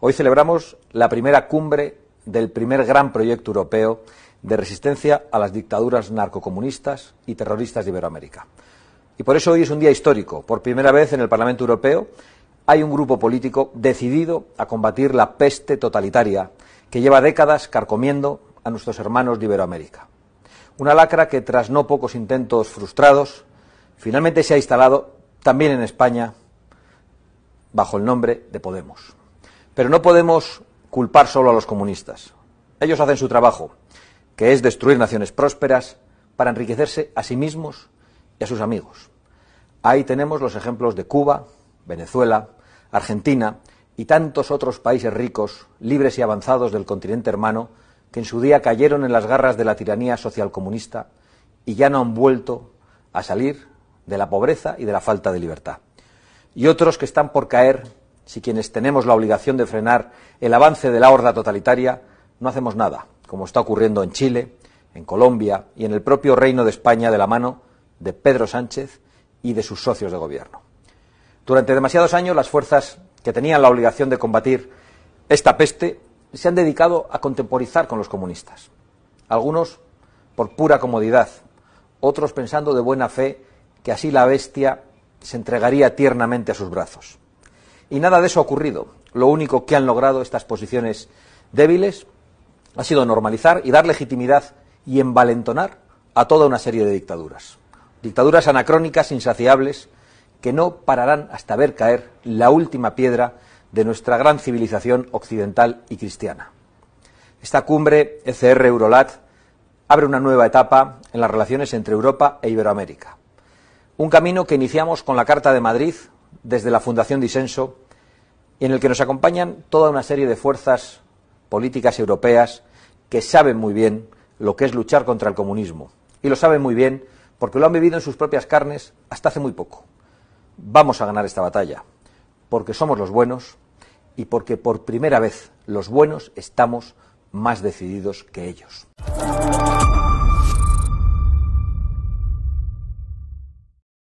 Hoy celebramos la primera cumbre del primer gran proyecto europeo de resistencia a las dictaduras narcocomunistas y terroristas de Iberoamérica. Y por eso hoy es un día histórico. Por primera vez en el Parlamento Europeo hay un grupo político decidido a combatir la peste totalitaria que lleva décadas carcomiendo a nuestros hermanos de Iberoamérica. Una lacra que, tras no pocos intentos frustrados, finalmente se ha instalado también en España bajo el nombre de Podemos. Pero no podemos culpar solo a los comunistas. Ellos hacen su trabajo, que es destruir naciones prósperas para enriquecerse a sí mismos y a sus amigos. Ahí tenemos los ejemplos de Cuba, Venezuela, Argentina y tantos otros países ricos, libres y avanzados del continente hermano, que en su día cayeron en las garras de la tiranía socialcomunista y ya no han vuelto a salir de la pobreza y de la falta de libertad. Y otros que están por caer si quienes tenemos la obligación de frenar el avance de la horda totalitaria no hacemos nada, como está ocurriendo en Chile, en Colombia y en el propio Reino de España de la mano de Pedro Sánchez y de sus socios de gobierno. Durante demasiados años las fuerzas que tenían la obligación de combatir esta peste se han dedicado a contemporizar con los comunistas. Algunos por pura comodidad, otros pensando de buena fe que así la bestia se entregaría tiernamente a sus brazos. Y nada de eso ha ocurrido. Lo único que han logrado estas posiciones débiles ha sido normalizar y dar legitimidad y envalentonar a toda una serie de dictaduras. Dictaduras anacrónicas, insaciables, que no pararán hasta ver caer la última piedra de nuestra gran civilización occidental y cristiana. Esta cumbre ECR-Eurolat abre una nueva etapa en las relaciones entre Europa e Iberoamérica. Un camino que iniciamos con la Carta de Madrid desde la Fundación Disenso, en el que nos acompañan toda una serie de fuerzas políticas europeas que saben muy bien lo que es luchar contra el comunismo. Y lo saben muy bien porque lo han vivido en sus propias carnes hasta hace muy poco. Vamos a ganar esta batalla, porque somos los buenos y porque por primera vez los buenos estamos más decididos que ellos.